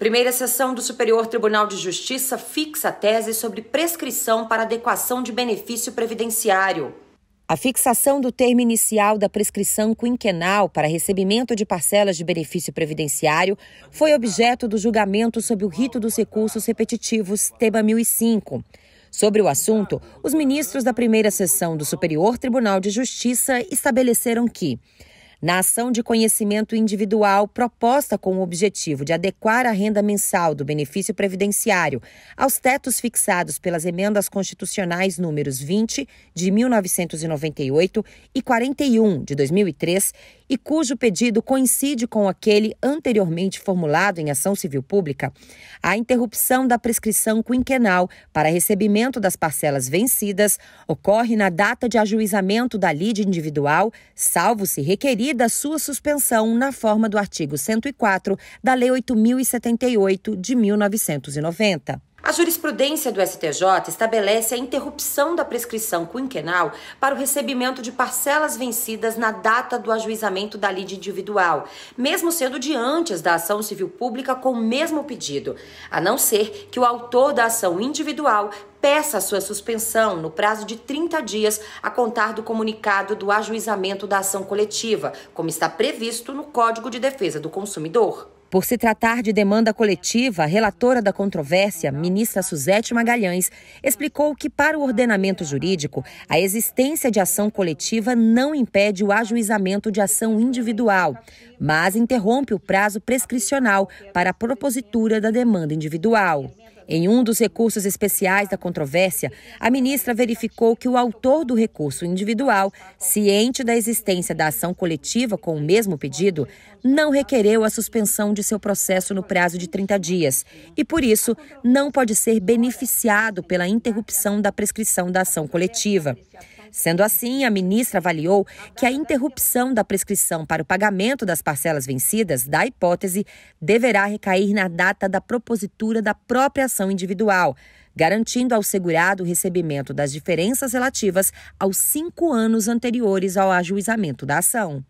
Primeira sessão do Superior Tribunal de Justiça fixa a tese sobre prescrição para adequação de benefício previdenciário. A fixação do termo inicial da prescrição quinquenal para recebimento de parcelas de benefício previdenciário foi objeto do julgamento sob o rito dos recursos repetitivos, tema 1005. Sobre o assunto, os ministros da primeira sessão do Superior Tribunal de Justiça estabeleceram que na ação de conhecimento individual proposta com o objetivo de adequar a renda mensal do benefício previdenciário aos tetos fixados pelas emendas constitucionais números 20 de 1998 e 41 de 2003 e cujo pedido coincide com aquele anteriormente formulado em ação civil pública, a interrupção da prescrição quinquenal para recebimento das parcelas vencidas ocorre na data de ajuizamento da lide individual, salvo se requerida proibida sua suspensão na forma do artigo 104 da Lei 8078 de 1990. A jurisprudência do STJ estabelece a interrupção da prescrição quinquenal para o recebimento de parcelas vencidas na data do ajuizamento da lide individual, mesmo sendo de antes da ação civil pública com o mesmo pedido, a não ser que o autor da ação individual peça a sua suspensão no prazo de 30 dias a contar do comunicado do ajuizamento da ação coletiva, como está previsto no Código de Defesa do Consumidor. Por se tratar de demanda coletiva, a relatora da controvérsia, ministra Suzete Magalhães, explicou que, para o ordenamento jurídico, a existência de ação coletiva não impede o ajuizamento de ação individual, mas interrompe o prazo prescricional para a propositura da demanda individual. Em um dos recursos especiais da controvérsia, a ministra verificou que o autor do recurso individual, ciente da existência da ação coletiva com o mesmo pedido, não requereu a suspensão de seu processo no prazo de 30 dias e, por isso, não pode ser beneficiado pela interrupção da prescrição da ação coletiva. Sendo assim, a ministra avaliou que a interrupção da prescrição para o pagamento das parcelas vencidas da hipótese deverá recair na data da propositura da própria ação individual, garantindo ao segurado o recebimento das diferenças relativas aos cinco anos anteriores ao ajuizamento da ação.